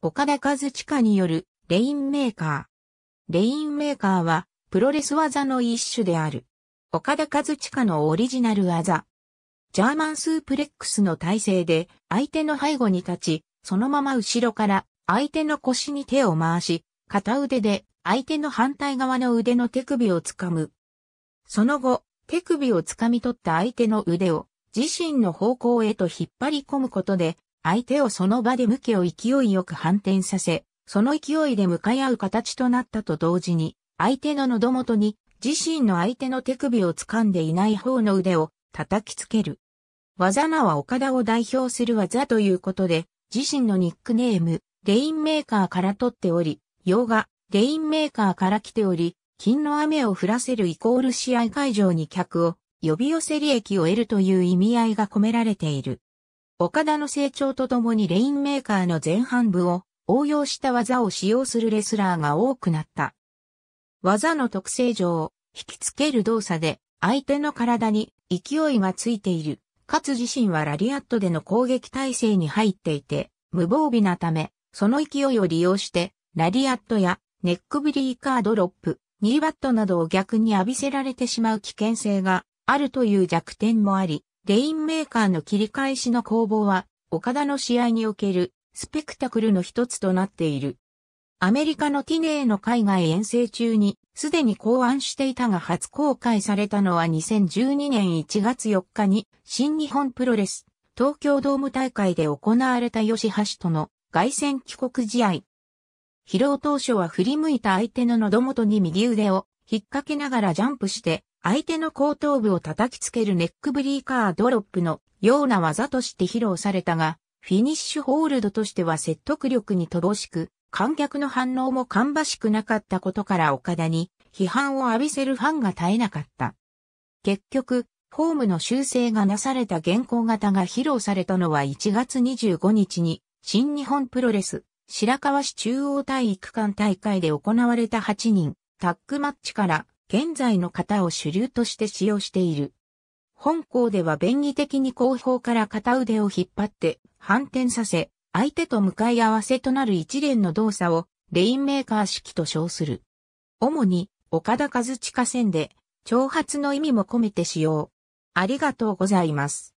岡田和地下によるレインメーカー。レインメーカーはプロレス技の一種である。岡田和地下のオリジナル技。ジャーマンスープレックスの体勢で相手の背後に立ち、そのまま後ろから相手の腰に手を回し、片腕で相手の反対側の腕の手首を掴む。その後、手首を掴み取った相手の腕を自身の方向へと引っ張り込むことで相手をその場で向けを勢いよく反転させ、その勢いで向かい合う形となったと同時に、相手の喉元に自身の相手の手首を掴んでいない方の腕を叩きつける。技名は岡田を代表する技ということで、自身のニックネーム、レインメーカーから取っており、洋画、レインメーカーから来ており、金の雨を降らせるイコール試合会場に客を呼び寄せ利益を得るという意味合いが込められている。岡田の成長とともにレインメーカーの前半部を応用した技を使用するレスラーが多くなった。技の特性上、引きつける動作で相手の体に勢いがついている。かつ自身はラリアットでの攻撃体制に入っていて、無防備なため、その勢いを利用して、ラリアットやネックブリーカードロップ、ニーバットなどを逆に浴びせられてしまう危険性があるという弱点もあり、レインメーカーの切り返しの攻防は、岡田の試合におけるスペクタクルの一つとなっている。アメリカのティネーの海外遠征中にすでに考案していたが初公開されたのは2012年1月4日に新日本プロレス東京ドーム大会で行われた吉橋との外戦帰国試合。疲労当初は振り向いた相手の喉元に右腕を引っ掛けながらジャンプして相手の後頭部を叩きつけるネックブリーカードロップのような技として披露されたが、フィニッシュホールドとしては説得力に乏しく、観客の反応も芳しくなかったことから岡田に批判を浴びせるファンが絶えなかった。結局、フォームの修正がなされた現行型が披露されたのは1月25日に、新日本プロレス、白河市中央体育館大会で行われた8人、タッグマッチから現在の型を主流として使用している。本校では便宜的に後方から片腕を引っ張って反転させ、相手と向かい合わせとなる一連の動作をレインメーカー式と称する。主に岡田和地下線で挑発の意味も込めて使用。ありがとうございます。